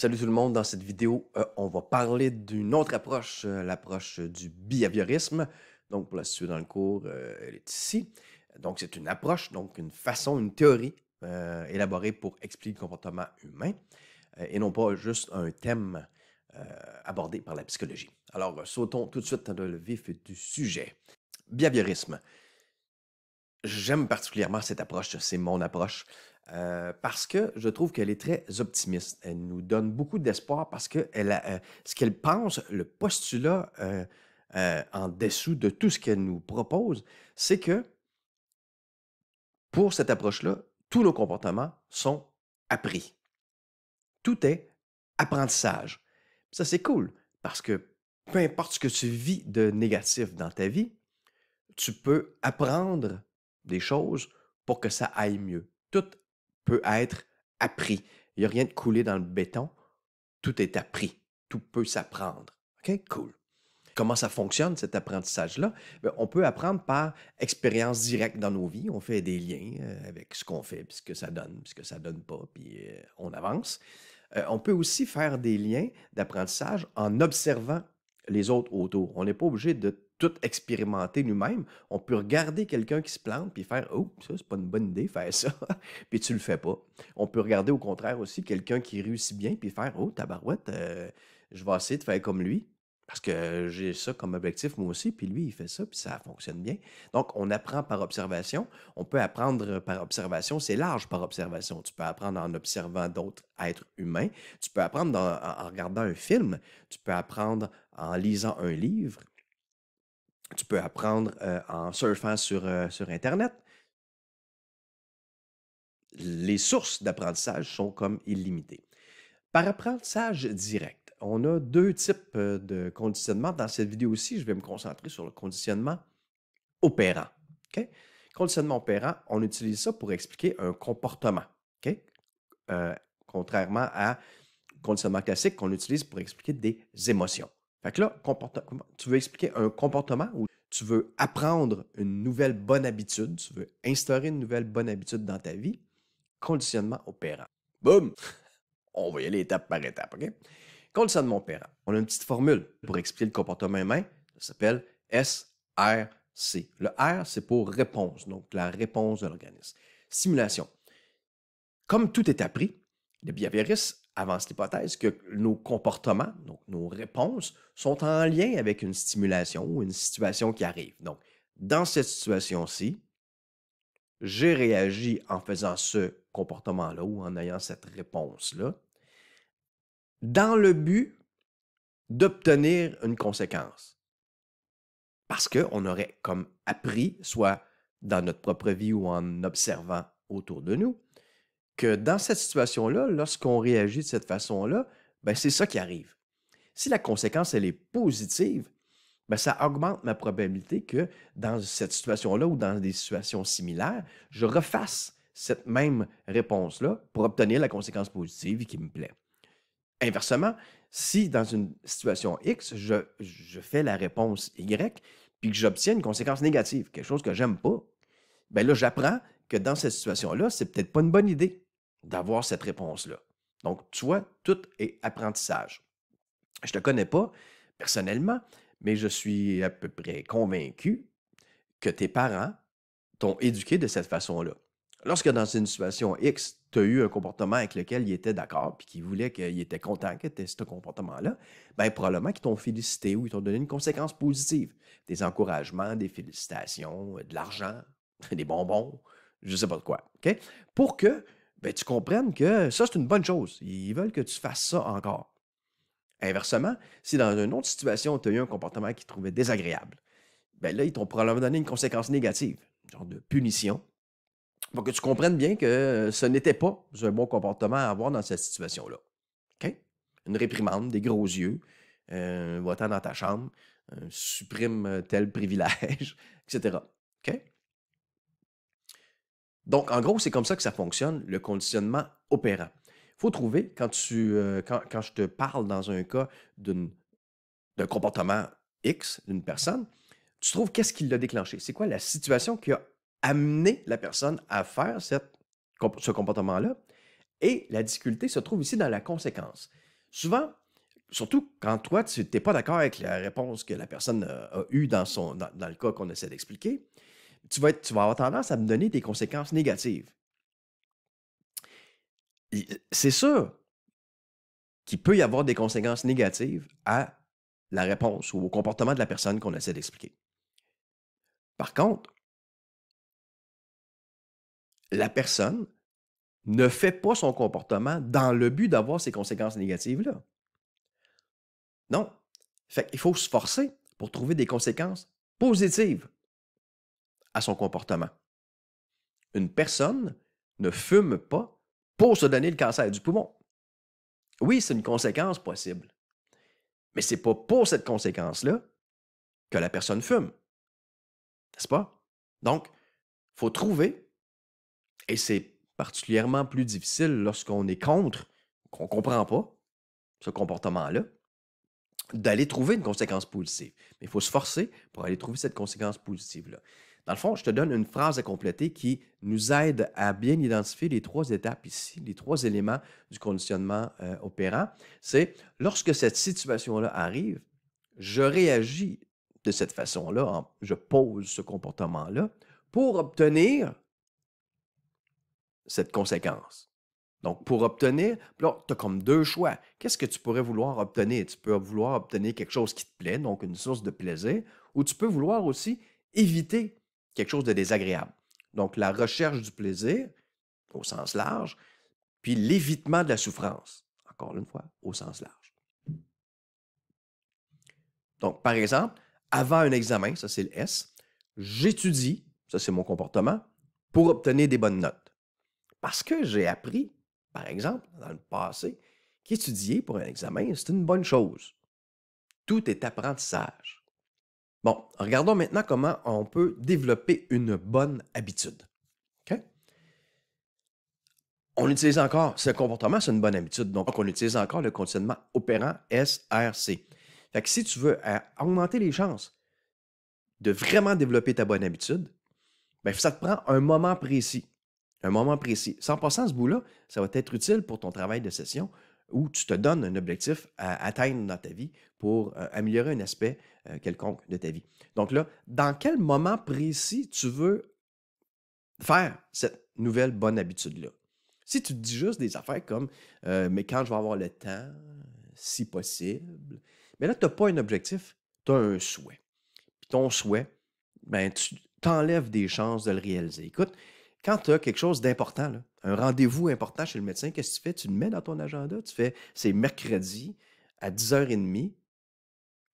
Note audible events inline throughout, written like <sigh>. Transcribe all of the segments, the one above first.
Salut tout le monde, dans cette vidéo, euh, on va parler d'une autre approche, euh, l'approche du behaviorisme. Donc pour la suite dans le cours, euh, elle est ici. Donc c'est une approche, donc une façon, une théorie élaborée pour expliquer le comportement humain et non pas juste un thème abordé par la psychologie. Alors sautons tout de suite dans le vif du sujet. Behaviorisme. J'aime particulièrement cette approche, c'est mon approche. Euh, parce que je trouve qu'elle est très optimiste. Elle nous donne beaucoup d'espoir parce que euh, ce qu'elle pense, le postulat euh, en dessous de tout ce qu'elle nous propose, c'est que pour cette approche-là, tous nos comportements sont appris. Tout est apprentissage. Ça, c'est cool parce que peu importe ce que tu vis de négatif dans ta vie, tu peux apprendre des choses pour que ça aille mieux. Tout peut être appris. Il n'y a rien de coulé dans le béton. Tout est appris. Tout peut s'apprendre. OK? Cool. Comment ça fonctionne, cet apprentissage-là? Ben, on peut apprendre par expérience directe dans nos vies. On fait des liens euh, avec ce qu'on fait, puis ce que ça donne, puis ce que ça donne pas, puis euh, on avance. Euh, on peut aussi faire des liens d'apprentissage en observant les autres autour. On n'est pas obligé de tout expérimenter nous-mêmes. On peut regarder quelqu'un qui se plante puis faire Oh, ça, c'est pas une bonne idée, faire ça. <laughs> puis tu le fais pas. On peut regarder au contraire aussi quelqu'un qui réussit bien puis faire Oh, tabarouette, euh, je vais essayer de faire comme lui. Parce que j'ai ça comme objectif moi aussi, puis lui, il fait ça, puis ça fonctionne bien. Donc, on apprend par observation. On peut apprendre par observation. C'est large par observation. Tu peux apprendre en observant d'autres êtres humains. Tu peux apprendre en regardant un film. Tu peux apprendre en lisant un livre tu peux apprendre euh, en surfant euh, sur, Internet. Les sources d'apprentissage sont comme illimitées. Par apprentissage direct, on a deux types euh, de conditionnement. Dans cette vidéo-ci, je vais me concentrer sur le conditionnement opérant. Conditionnement opérant, on utilise ça pour expliquer un comportement. contrairement à conditionnement classique qu'on utilise pour expliquer des émotions. Fait que là, tu veux expliquer un comportement ou tu veux apprendre une nouvelle bonne habitude, tu veux instaurer une nouvelle bonne habitude dans ta vie, conditionnement opérant. Boum! <laughs> On va y aller étape par étape, OK? Conditionnement opérant. On a une petite formule pour expliquer le comportement humain. Ça s'appelle SRC. Le R, c'est pour réponse, donc la réponse de l'organisme. Simulation. Comme tout est appris, les behavioristes avance l'hypothèse que nos comportements, donc nos réponses, sont en lien avec une stimulation ou une situation qui arrive. Donc, dans cette situation-ci, j'ai réagi en faisant ce comportement-là ou en ayant cette réponse-là, dans le but d'obtenir une conséquence. Parce qu'on aurait comme appris, soit dans notre propre vie ou en observant autour de nous, que dans cette situation-là, lorsqu'on réagit de cette façon-là, ben, c'est ça qui arrive. Si la conséquence, elle est positive, ben ça augmente ma probabilité que dans cette situation-là ou dans des situations similaires, je refasse cette même réponse-là pour obtenir la conséquence positive qui me plaît. Inversement, si dans une situation X, je, fais la réponse Y, puis que j'obtiens une conséquence négative, quelque chose que j'aime pas, ben là, j'apprends que dans cette situation-là, c'est peut-être pas une bonne idée d'avoir cette réponse-là. Donc, tu vois, tout est apprentissage. Je ne te connais pas personnellement, mais je suis à peu près convaincu que tes parents t'ont éduqué de cette façon-là. Lorsque dans une situation X, tu as eu un comportement avec lequel ils étaient d'accord, puis qu'ils voulaient qu'ils étaient contents que tu aies ce comportement-là, bien probablement qu'ils t'ont félicité ou ils t'ont donné une conséquence positive. Des encouragements, des félicitations, de l'argent, <laughs> des bonbons, je ne sais pas de quoi. Pour que ben, tu comprennes que ça, c'est une bonne chose. Ils veulent que tu fasses ça encore. Inversement, si dans une autre situation, tu as eu un comportement qu'ils trouvaient désagréable, ben là, ils t'ont probablement donné une conséquence négative, genre de punition, pour que tu comprennes bien que euh, ce n'était pas un bon comportement à avoir dans cette situation-là. OK? Une réprimande, des gros yeux, euh, va dans ta chambre, euh, supprime euh, tel privilège, <laughs> etc. OK? Donc, en gros, c'est comme ça que ça fonctionne, le conditionnement opérant. Il faut trouver, quand, tu, euh, quand, je te parle dans un cas d'un comportement X d'une personne, tu trouves qu'est-ce qui l'a déclenché. C'est quoi la situation qui a amené la personne à faire ce comportement-là? Et la difficulté se trouve ici dans la conséquence. Souvent, surtout quand toi, tu n'es pas d'accord avec la réponse que la personne a, eue dans, son, dans le cas qu'on essaie d'expliquer, tu vas, avoir tendance à me donner des conséquences négatives. Euh, c'est sûr qu'il peut y avoir des conséquences négatives à la réponse ou au comportement de la personne qu'on essaie d'expliquer. Par contre, la personne ne fait pas son comportement dans le but d'avoir ces conséquences négatives-là. Non. Il faut se forcer pour trouver des conséquences positives à son comportement. Une personne ne fume pas pour se donner le cancer du poumon. Oui, c'est une conséquence possible, mais c'est pas pour cette conséquence-là que la personne fume. N'est-ce pas? Donc, il faut trouver, et c'est particulièrement plus difficile lorsqu'on est contre, qu'on ne comprend pas ce comportement-là, d'aller trouver une conséquence positive. Mais il faut se forcer pour aller trouver cette conséquence positive-là. Dans le fond, je te donne une phrase à compléter qui nous aide à bien identifier les trois étapes ici, les trois éléments du conditionnement euh, opérant. C'est lorsque cette situation-là arrive, je réagis de cette façon-là, je pose ce comportement-là pour obtenir cette conséquence. Donc, pour obtenir, tu as comme deux choix. Qu'est-ce que tu pourrais vouloir obtenir? Tu peux vouloir obtenir quelque chose qui te plaît, donc une source de plaisir, ou tu peux vouloir aussi éviter quelque chose de désagréable. Donc, la recherche du plaisir, au sens large, puis l'évitement de la souffrance, encore une fois, au sens large. Donc, par exemple, avant un examen, ça c'est le S, j'étudie, ça c'est mon comportement, pour obtenir des bonnes notes. Parce que j'ai appris, par exemple, dans le passé, qu'étudier pour un examen, c'est une bonne chose. Tout est apprentissage. Bon, regardons maintenant comment on peut développer une bonne habitude. On utilise encore ce comportement, c'est une bonne habitude. Donc, on utilise encore le conditionnement opérant SRC. Fait que si tu veux euh, augmenter les chances de vraiment développer ta bonne habitude, bien, ça te prend un moment précis. Un moment précis. Sans à ce bout-là, ça va être utile pour ton travail de session, où tu te donnes un objectif à atteindre dans ta vie pour euh, améliorer un aspect euh, quelconque de ta vie. Donc là, dans quel moment précis tu veux faire cette nouvelle bonne habitude-là? Si tu dis juste des affaires comme euh, mais quand je vais avoir le temps, si possible, mais là, tu n'as pas un objectif, tu as un souhait. Puis ton souhait, ben, tu t'enlèves des chances de le réaliser. Écoute, quand tu as quelque chose d'important, un rendez-vous important chez le médecin, qu'est-ce que tu fais? Tu le mets dans ton agenda. Tu fais, c'est mercredi à 10h30.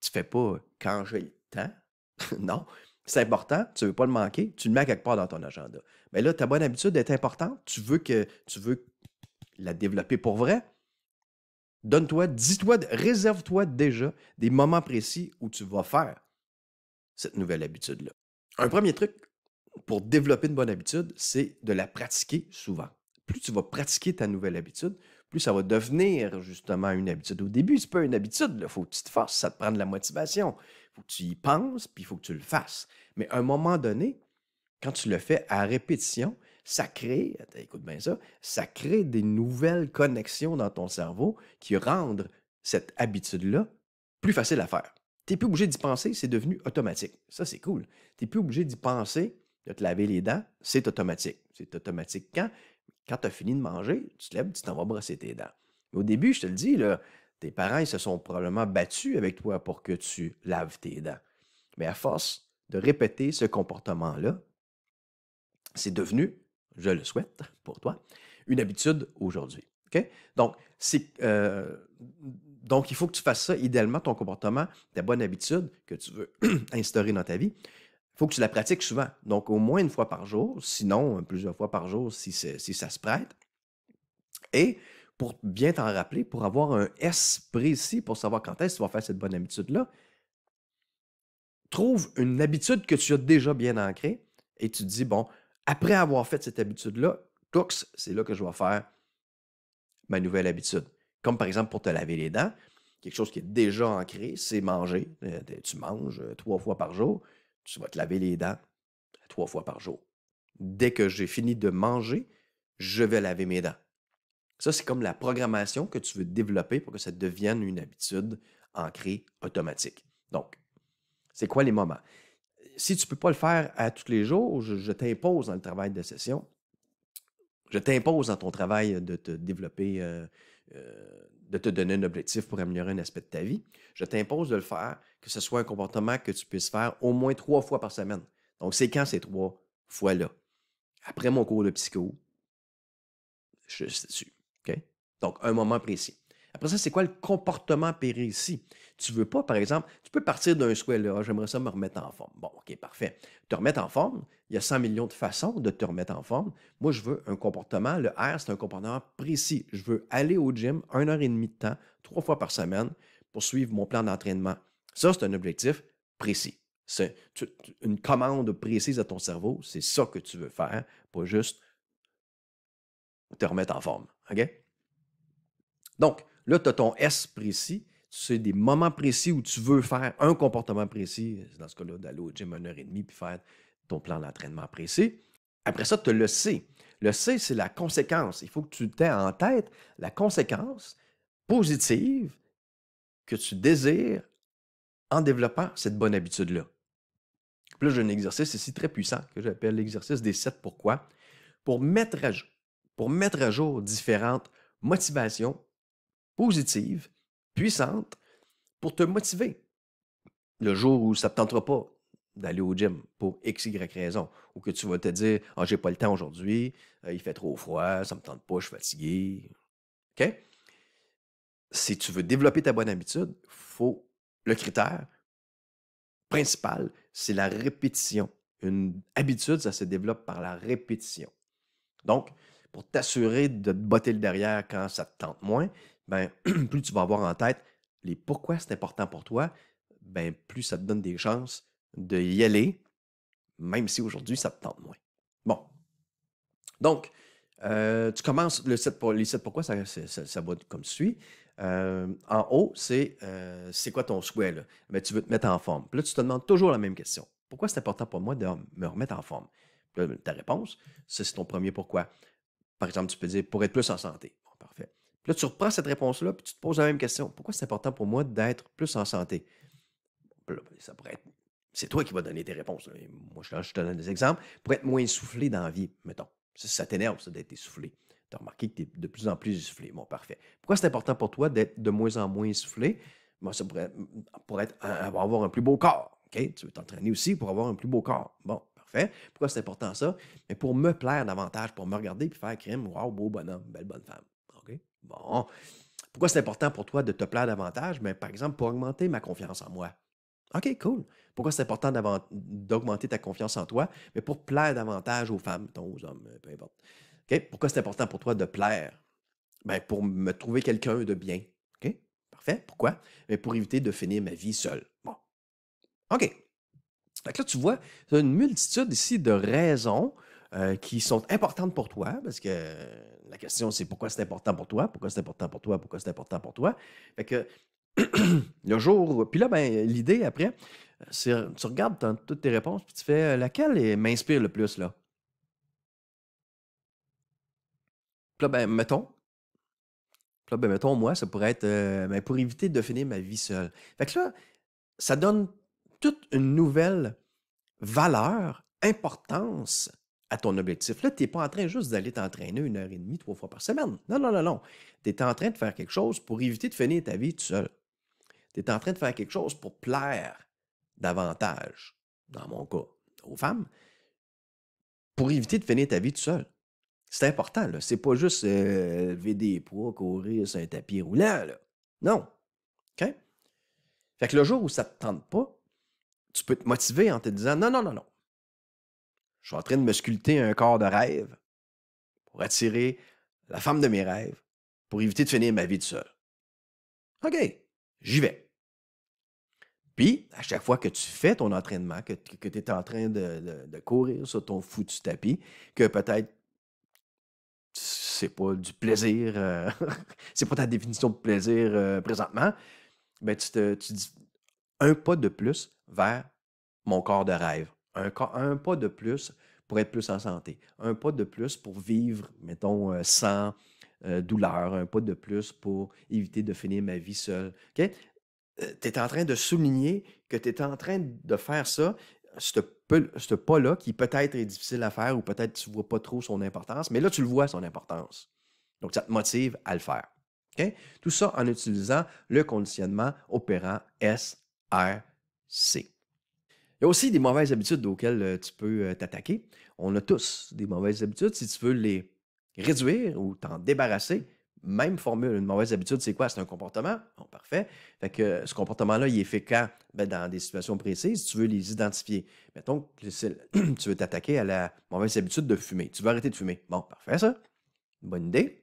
Tu fais pas quand j'ai le temps. <laughs> non. C'est important, tu ne veux pas le manquer, tu le mets quelque part dans ton agenda. Mais là, ta bonne habitude est importante, tu veux que tu veux la développer pour vrai. Donne-toi, dis-toi, réserve-toi déjà des moments précis où tu vas faire cette nouvelle habitude-là. Un premier truc pour développer une bonne habitude, c'est de la pratiquer souvent. Plus tu vas pratiquer ta nouvelle habitude, plus ça va devenir justement une habitude. Au début, c'est pas une habitude, il faut que tu te fasses, ça te prend de la motivation. Il faut que tu y penses, puis il faut que tu le fasses. Mais à un moment donné, quand tu le fais à répétition, ça crée, écoute bien ça, ça crée des nouvelles connexions dans ton cerveau qui rendent cette habitude-là plus facile à faire. Tu n'es plus obligé d'y penser, c'est devenu automatique. Ça, c'est cool. Tu n'es plus obligé d'y penser de te laver les dents, c'est automatique. C'est automatique quand? Quand tu as fini de manger, tu te lèves, tu t'en vas brosser tes dents. au début, je te le dis, tes parents, ils se sont probablement battus avec toi pour que tu laves tes dents. Mais à force de répéter ce comportement-là, c'est devenu, je le souhaite pour toi, une habitude aujourd'hui. Donc, euh, donc, il faut que tu fasses ça idéalement, ton comportement, ta bonne habitude que tu veux <clears throat> instaurer dans ta vie. Il faut que tu la pratiques souvent. Donc, au moins une fois par jour, sinon euh, plusieurs fois par jour si, ça se prête. Et pour bien t'en rappeler, pour avoir un S précis pour savoir quand est-ce que tu vas faire cette bonne habitude-là, trouve une habitude que tu as déjà bien ancrée et tu te dis, bon, après avoir fait cette habitude-là, c'est là que je vais faire ma nouvelle habitude. Comme par exemple pour te laver les dents, quelque chose qui est déjà ancré, c'est manger. Euh, tu manges euh, trois fois par jour tu vas te laver les dents trois fois par jour. Dès que j'ai fini de manger, je vais laver mes dents. Ça, c'est comme la programmation que tu veux développer pour que ça devienne une habitude ancrée automatique. Donc, c'est quoi les moments? Si tu ne peux pas le faire à tous les jours, je, t'impose dans le travail de session, je t'impose dans ton travail de te développer, euh, euh, de te donner un objectif pour améliorer un aspect de ta vie, je t'impose de le faire que ce soit un comportement que tu puisses faire au moins trois fois par semaine. Donc, c'est quand ces trois fois-là? Après mon cours de psycho, je suis dessus. Donc, un moment précis. Après ça, c'est quoi le comportement précis? Tu veux pas, par exemple, tu peux partir d'un souhait là, ah, j'aimerais ça me remettre en forme. Bon, OK, parfait. Te remettre en forme, il y a 100 millions de façons de te remettre en forme. Moi, je veux un comportement, le R, c'est un comportement précis. Je veux aller au gym, une heure et demie de temps, trois fois par semaine, pour suivre mon plan d'entraînement ça, c'est un objectif précis. C'est une commande précise à ton cerveau. C'est ça que tu veux faire, pas juste te remettre en forme. Donc, là, tu as ton S précis. C'est des moments précis où tu veux faire un comportement précis. Dans ce cas-là, d'aller au gym une heure et demie puis faire ton plan d'entraînement précis. Après ça, tu le C. Le C, c'est la conséquence. Il faut que tu t'aies en tête la conséquence positive que tu désires en développant cette bonne habitude-là. là, j'ai un exercice ici très puissant que j'appelle l'exercice des sept pourquoi pour mettre à jour, pour mettre à jour différentes motivations positives, puissantes, pour te motiver. Le jour où ça ne te tentera pas d'aller au gym pour X, Y raison, ou que tu vas te dire Ah, j'ai pas le temps aujourd'hui, euh, il fait trop froid, ça ne me tente pas, je suis fatigué. OK? Si tu veux développer ta bonne habitude, il faut le critère principal, c'est la répétition. Une habitude, ça se développe par la répétition. Donc, pour t'assurer de te botter le derrière quand ça te tente moins, ben, <clears throat> plus tu vas avoir en tête les pourquoi c'est important pour toi, ben, plus ça te donne des chances de y aller, même si aujourd'hui ça te tente moins. Bon. Donc, euh, tu commences le les 7 pourquoi, ça va comme suit. Euh, en haut, c'est euh, c'est quoi ton souhait? Mais tu veux te mettre en forme. Puis là, tu te demandes toujours la même question. Pourquoi c'est important pour moi de me remettre en forme? ta réponse, c'est ton premier pourquoi. Par exemple, tu peux dire pour être plus en santé. parfait. Puis là, tu reprends cette réponse-là, puis tu te poses la même question. Pourquoi c'est important pour moi d'être plus en santé? Ben, ça pourrait être. C'est toi qui vas donner tes réponses. Moi, je te donne des exemples. Pour être moins essoufflé dans la vie, mettons. Ça, t'énerve, ça, d'être essoufflé. Tu as remarqué que tu es de plus en plus essoufflé. Bon, parfait. Pourquoi c'est important pour toi d'être de moins en moins essoufflé? Moi, ça pourrait, pour être, avoir un plus beau corps. ok? Tu veux t'entraîner aussi pour avoir un plus beau corps. Bon, parfait. Pourquoi c'est important ça? Mais pour me plaire davantage, pour me regarder et faire crime, wow, beau bonhomme, belle bonne femme. OK? Bon. Pourquoi c'est important pour toi de te plaire davantage? Mais ben, par exemple, pour augmenter ma confiance en moi. OK, cool. Pourquoi c'est important d'augmenter ta confiance en toi? Mais pour plaire davantage aux femmes, aux hommes, peu importe. Pourquoi c'est important pour toi de plaire? Ben, pour me trouver quelqu'un de bien. OK? Parfait. Pourquoi? Ben, pour éviter de finir ma vie seule. Bon. OK. Donc là, tu vois, tu as une multitude ici de raisons euh, qui sont importantes pour toi, parce que la question, c'est pourquoi c'est important pour toi, pourquoi c'est important pour toi, pourquoi c'est important pour toi. Fait que <clears throat> le jour, puis là, ben, l'idée après, c'est tu regardes toutes tes réponses, puis tu fais euh, laquelle m'inspire le plus, là? Puis là, ben, mettons. là, ben, mettons, moi, ça pourrait être euh, ben, pour éviter de finir ma vie seule. Fait que là, ça donne toute une nouvelle valeur, importance à ton objectif. Là, tu n'es pas en train juste d'aller t'entraîner une heure et demie, trois fois par semaine. Non, non, non, non. Tu es en train de faire quelque chose pour éviter de finir ta vie tout seul. Tu es en train de faire quelque chose pour plaire davantage, dans mon cas, aux femmes, pour éviter de finir ta vie tout seul. C'est important, là. C'est pas juste euh, lever des poids, courir sur un tapis roulant, là. Non. OK? Fait que le jour où ça te tente pas, tu peux te motiver en te disant non, non, non, non. Je suis en train de me sculpter un corps de rêve pour attirer la femme de mes rêves, pour éviter de finir ma vie de seul. OK, j'y vais. Puis, à chaque fois que tu fais ton entraînement, que, que tu es en train de courir sur ton foutu tapis, que peut-être c'est pas du plaisir, euh, <laughs> c'est pas ta définition de plaisir euh, présentement, mais ben, tu te tu dis un pas de plus vers mon corps de rêve, un, un pas de plus pour être plus en santé, un pas de plus pour vivre, mettons, euh, sans douleur, un pas de plus pour éviter de finir ma vie seule. tu es en train de souligner que tu es en train de faire ça, ce, pas-là, qui peut-être est difficile à faire ou peut-être tu ne vois pas trop son importance, mais là, tu le vois, son importance. Donc, ça te motive à le faire. Tout ça en utilisant le conditionnement opérant SRC. Il y a aussi des mauvaises habitudes auxquelles euh, tu peux euh, t'attaquer. On a tous des mauvaises habitudes. Si tu veux les réduire ou t'en débarrasser, même formule, une mauvaise habitude, c'est quoi? C'est un comportement. Bon, parfait. Fait que euh, ce comportement-là, il est fait quand? Ben, dans des situations précises, tu veux les identifier. Mettons que <clears throat> tu veux t'attaquer à la mauvaise habitude de fumer. Tu veux arrêter de fumer. Bon, parfait, ça. bonne idée.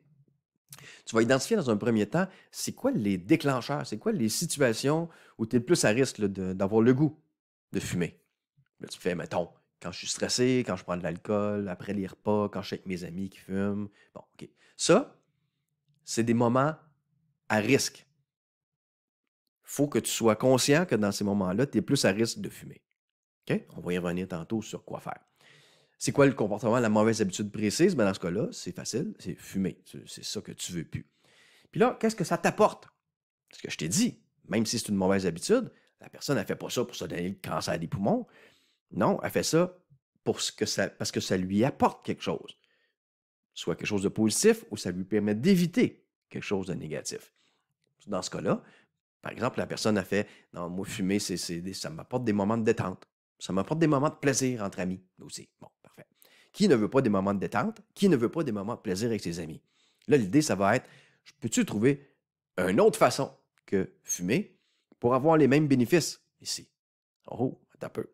Tu vas identifier dans un premier temps, c'est quoi les déclencheurs, c'est quoi les situations où tu es le plus à risque d'avoir le goût de fumer. tu fais, mettons, quand je suis stressé, quand je prends de l'alcool, après les repas, quand je suis avec mes amis qui fument. Bon, OK. Ça, c'est des moments à risque. faut que tu sois conscient que dans ces moments-là, tu es plus à risque de fumer. On va y revenir tantôt sur quoi faire. C'est quoi le comportement, la mauvaise habitude précise? Ben dans ce cas-là, c'est facile, c'est fumer. C'est ça que tu veux plus. Puis là, qu'est-ce que ça t'apporte? Ce que je t'ai dit, même si c'est une mauvaise habitude, la personne, elle fait pas ça pour se donner le cancer des poumons. Non, elle fait ça, pour ce que ça parce que ça lui apporte quelque chose soit quelque chose de positif ou ça lui permet d'éviter quelque chose de négatif. Dans ce cas-là, par exemple, la personne a fait Non, moi, fumer, ça m'apporte des moments de détente. Ça m'apporte des moments de plaisir entre amis aussi. Bon, parfait. Qui ne veut pas des moments de détente? Qui ne veut pas des moments de plaisir avec ses amis? Là, l'idée, ça va être peux-tu trouver une autre façon que fumer pour avoir les mêmes bénéfices ici? Oh, un peu.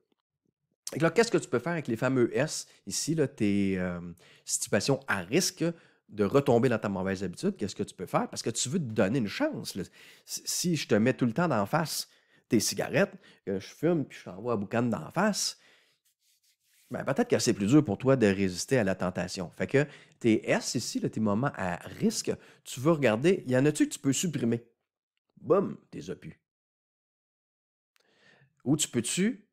Et qu'est-ce que tu peux faire avec les fameux S ici, là, tes euh, situations à risque de retomber dans ta mauvaise habitude? Qu'est-ce que tu peux faire? Parce que tu veux te donner une chance. Si je te mets tout le temps d'en face tes cigarettes, je fume puis je t'envoie un boucan d'en face, ben, peut-être que c'est plus dur pour toi de résister à la tentation. Fait que tes S ici, là, tes moments à risque, tu veux regarder, il y en a-tu que tu peux supprimer? Boum, t'es opus. Ou tu peux-tu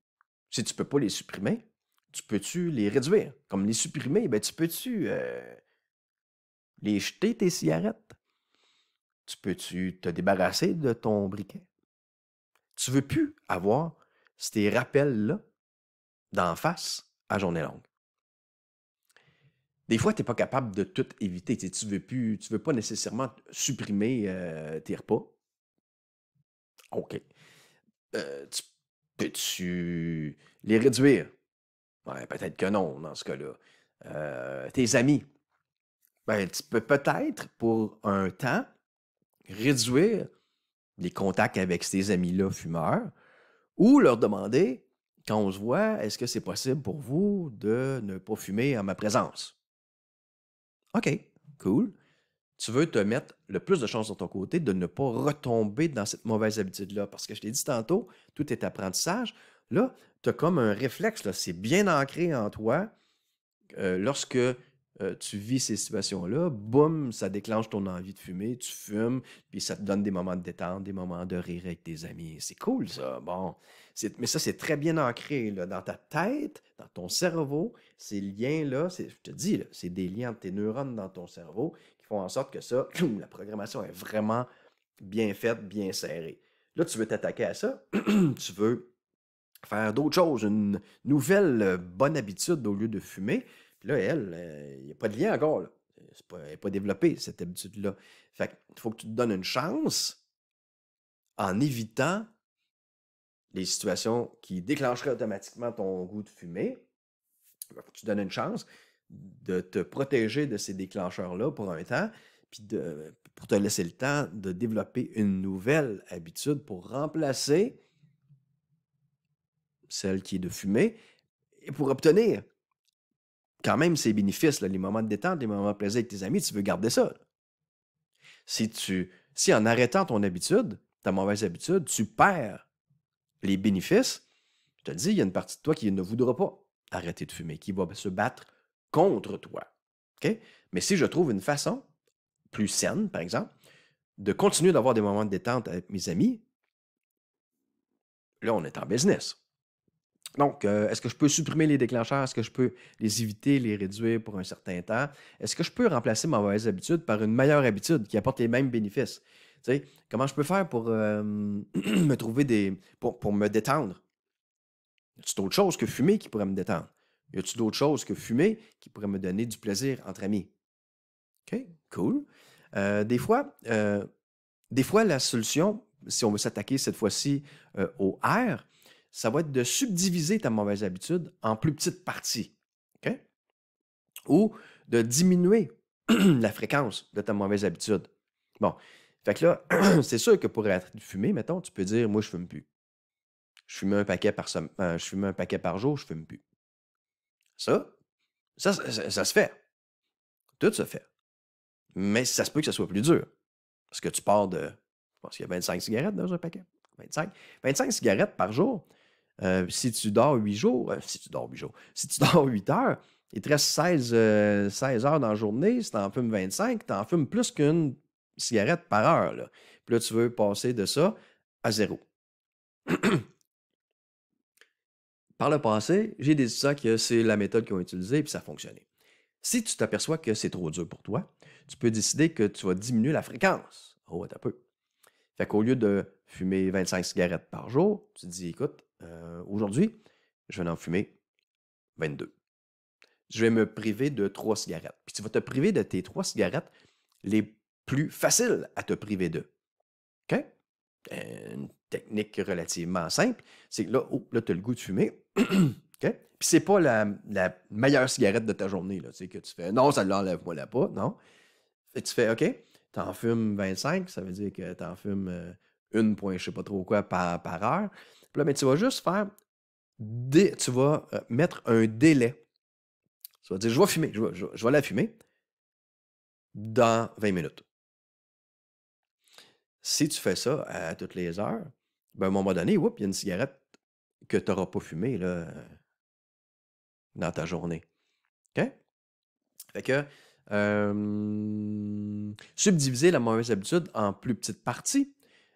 si tu ne peux pas les supprimer, tu peux-tu les réduire? Comme les supprimer, ben, tu peux-tu euh, les jeter, tes cigarettes? Tu peux-tu te débarrasser de ton briquet? Tu ne veux plus avoir ces rappels-là d'en face à journée longue. Des fois, tu n'es pas capable de tout éviter. Tu ne veux, veux pas nécessairement supprimer euh, tes repas. OK. Euh, tu peux Peux-tu les réduire? Ouais, peut-être que non, dans ce cas-là. Euh, tes amis, ben, tu peux peut-être, pour un temps, réduire les contacts avec ces amis-là fumeurs ou leur demander, quand on se voit, est-ce que c'est possible pour vous de ne pas fumer en ma présence? OK, cool tu veux te mettre le plus de chances de ton côté de ne pas retomber dans cette mauvaise habitude-là. Parce que je t'ai dit tantôt, tout est apprentissage. Là, tu as comme un réflexe, c'est bien ancré en toi. Euh, lorsque euh, tu vis ces situations-là, boum, ça déclenche ton envie de fumer, tu fumes, puis ça te donne des moments de détente, des moments de rire avec tes amis. C'est cool, ça. Bon. Mais ça, c'est très bien ancré dans ta tête, dans ton cerveau. Ces liens-là, je te dis, c'est des liens entre tes neurones dans ton cerveau font en sorte que ça, <clears throat> la programmation est vraiment bien faite, bien serrée. Là, tu veux t'attaquer à ça, <clears throat> tu veux faire d'autres choses, une nouvelle euh, bonne habitude au lieu de fumer. Puis là, elle, euh, il n'y a pas de lien encore. Pas, elle n'est pas développée, cette habitude-là. Fait il faut que tu te donnes une chance en évitant les situations qui déclencheraient automatiquement ton goût de fumer. Faut que tu donnes une chance de te protéger de ces déclencheurs-là pour un temps, puis de, pour te laisser le temps de développer une nouvelle habitude pour remplacer celle qui est de fumer et pour obtenir quand même ces bénéfices, là, les moments de détente, les moments de plaisir avec tes amis, tu veux garder ça. Si tu, si en arrêtant ton habitude, ta mauvaise habitude, tu perds les bénéfices, je te dis, il y a une partie de toi qui ne voudra pas arrêter de fumer, qui va se battre contre toi. Mais si je trouve une façon plus saine, par exemple, de continuer d'avoir des moments de détente avec mes amis, là, on est en business. Donc, euh, est-ce que je peux supprimer les déclencheurs? Est-ce que je peux les éviter, les réduire pour un certain temps? Est-ce que je peux remplacer ma mauvaise habitude par une meilleure habitude qui apporte les mêmes bénéfices? comment je peux faire pour euh, <clears throat> me trouver des. Pour, pour me détendre? C'est autre chose que fumer qui pourrait me détendre. Y a-tu d'autres choses que fumer qui pourraient me donner du plaisir entre amis? OK, cool. Euh, des, fois, euh, des fois, la solution, si on veut s'attaquer cette fois-ci euh, au R, ça va être de subdiviser ta mauvaise habitude en plus petites parties. OK? Ou de diminuer <clears throat> la fréquence de ta mauvaise habitude. Bon, fait que là, <clears throat> c'est sûr que pour être fumé, mettons, tu peux dire Moi, je fume plus. Je fume un paquet par, semaine, je fume un paquet par jour, je fume plus. Ça, ça, ça, se fait. Tout se fait. Mais ça se peut que ce soit plus dur. Parce que tu pars de. Je pense qu'il y a 25 cigarettes dans un paquet. 25, 25 cigarettes par jour. Euh, si tu dors 8 jours, euh, si tu dors 8 jours, <laughs> si tu dors 8 heures, il te reste 16, 16 euh, heures dans la journée. Si tu en fumes 25, tu en fumes plus qu'une cigarette par heure. Là. Puis là, tu veux passer de ça à zéro. <clears throat> Par le passé, j'ai décidé ça que c'est la méthode qu'ils ont utilisée et ça a fonctionné. Si tu t'aperçois que c'est trop dur pour toi, tu peux décider que tu vas diminuer la fréquence. Oh, peu. Fait qu'au lieu de fumer 25 cigarettes par jour, tu te dis, écoute, euh, aujourd'hui, je vais en fumer 22. Je vais me priver de trois cigarettes. Puis tu vas te priver de tes trois cigarettes les plus faciles à te priver d'eux une technique relativement simple, c'est que là, oh, là tu as le goût de fumer. <clears throat> Puis c'est pas la, meilleure cigarette de ta journée. Là, que tu fais non, ça l'enlève, moi là pas. Non. tu fais OK, tu en fumes 25, ça veut dire que tu en fumes euh, une point, je sais pas trop quoi, par, heure. mais ben, tu vas juste faire. tu vas euh, mettre un délai. ça vas dire, je vais fumer, je je vais la fumer dans 20 minutes si tu fais ça à toutes les heures, ben à un moment donné, il y a une cigarette que tu n'auras pas fumée là, euh, dans ta journée. OK? Fait que subdiviser la mauvaise habitude en plus petites parties,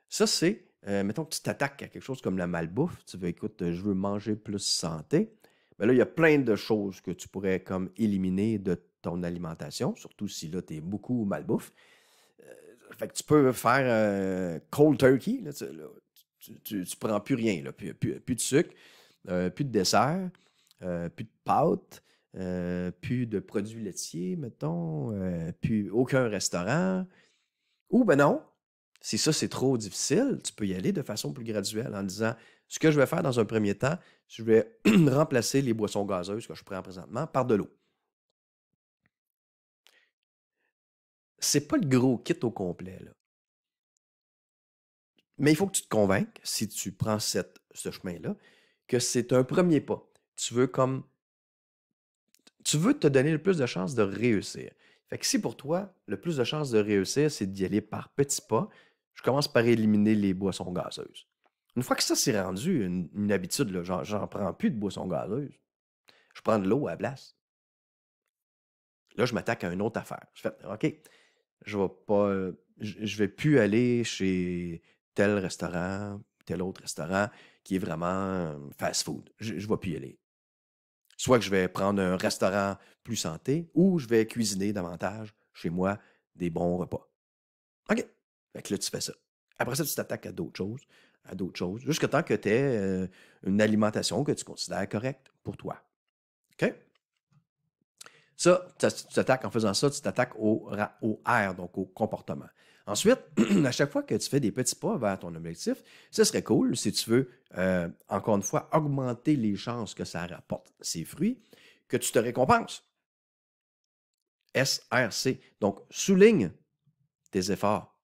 ça c'est, euh, mettons que tu t'attaques à quelque chose comme la malbouffe, tu veux, écoute, je veux manger plus santé. Ben, là, il y a plein de choses que tu pourrais comme éliminer de ton alimentation, surtout si là, tu es beaucoup malbouffe. Fait que tu peux faire euh, cold turkey. tu, prends plus rien. Là, plus, plus, de sucre, euh, plus de dessert, euh, plus de pâte, plus de produits laitiers, mettons, plus aucun restaurant. Ou ben non, si ça c'est trop difficile, tu peux y aller de façon plus graduelle en disant ce que je vais faire dans un premier temps, je vais <clears throat> remplacer les boissons gazeuses que je prends présentement par de l'eau. c'est pas le gros kit au complet. Là. Mais il faut que tu te convainques, si tu prends ce chemin-là, que c'est un premier pas. Tu veux comme. Tu veux te donner le plus de chances de réussir. Fait que si pour toi, le plus de chances de réussir, c'est d'y aller par petits pas, je commence par éliminer les boissons gazeuses. Une fois que ça s'est rendu une, habitude, là, j'en prends plus de boissons gazeuses. Je prends de l'eau à la place. Là, je m'attaque à une autre affaire. Je fais OK, je vais pas. Je vais plus aller chez tel restaurant, tel autre restaurant qui est vraiment fast food. Je ne vais plus y aller. Soit que je vais prendre un restaurant plus santé ou je vais cuisiner davantage chez moi des bons repas. OK. Fait que là, tu fais ça. Après ça, tu t'attaques à d'autres choses, à d'autres choses, jusqu'à temps que tu aies une alimentation que tu considères correcte pour toi. OK? Ça, tu t'attaques en faisant ça, tu t'attaques au, R, donc au comportement. Ensuite, <clears throat> à chaque fois que tu fais des petits pas vers ton objectif, ce serait cool si tu veux, euh, encore une fois, augmenter les chances que ça rapporte ses fruits, que tu te récompenses. SRC. Donc, souligne tes efforts.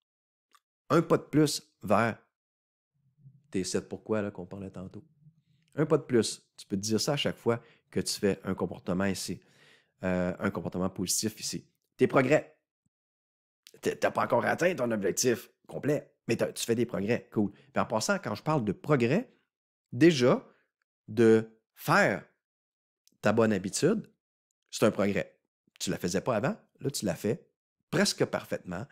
Un pas de plus vers tes sept pourquoi qu'on parlait tantôt. Un pas de plus. Tu peux te dire ça à chaque fois que tu fais un comportement ici. Euh, un comportement positif ici. Tes progrès. Tu n'as pas encore atteint ton objectif complet, mais tu fais des progrès. Cool. Puis en passant, quand je parle de progrès, déjà, de faire ta bonne habitude, c'est un progrès. Tu la faisais pas avant, là, tu la fais presque parfaitement.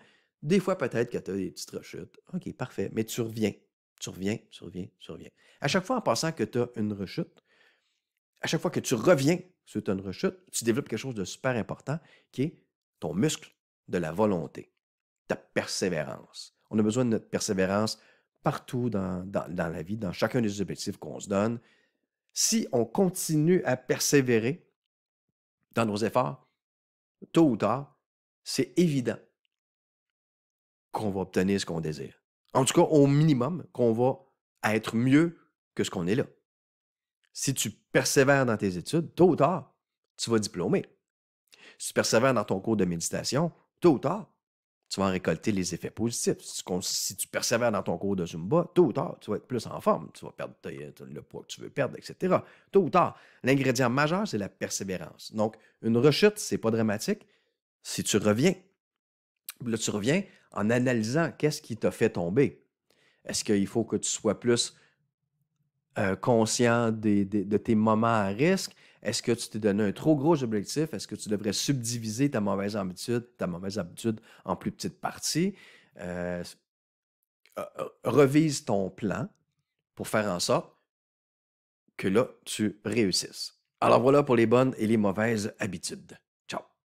Des fois, peut-être que tu as des petites rechutes. OK, parfait. Mais tu reviens, tu reviens, tu reviens, tu reviens. À chaque fois en passant que tu as une rechute, à chaque fois que tu reviens tu une rechute, tu développes quelque chose de super important qui est ton muscle de la volonté, ta persévérance. On a besoin de notre persévérance partout dans, dans la vie, dans chacun des objectifs qu'on se donne. Si on continue à persévérer dans nos efforts, tôt ou tard, c'est évident qu'on va obtenir ce qu'on désire. En tout cas, au minimum, qu'on va être mieux que ce qu'on est là si tu persévères dans tes études, tôt ou tard, tu vas diplômer. Si tu persévères dans ton cours de méditation, tôt ou tard, tu vas en récolter les effets positifs. Si tu persévères dans ton cours de Zumba, tôt ou tard, tu vas être plus en forme, tu vas perdre le poids que tu veux perdre, etc. Tôt ou tard, l'ingrédient majeur, c'est la persévérance. Donc, une rechute, c'est pas dramatique si tu reviens. Là, tu reviens en analysant qu'est-ce qui t'a fait tomber. Est-ce qu'il faut que tu sois plus euh, conscient des, de tes moments à risque? Est-ce que tu t'es donné un trop gros objectif? Est-ce que tu devrais subdiviser ta mauvaise habitude, ta mauvaise habitude en plus petites parties? Euh, euh, revise ton plan pour faire en sorte que là, tu réussisses. Alors voilà pour les bonnes et les mauvaises habitudes.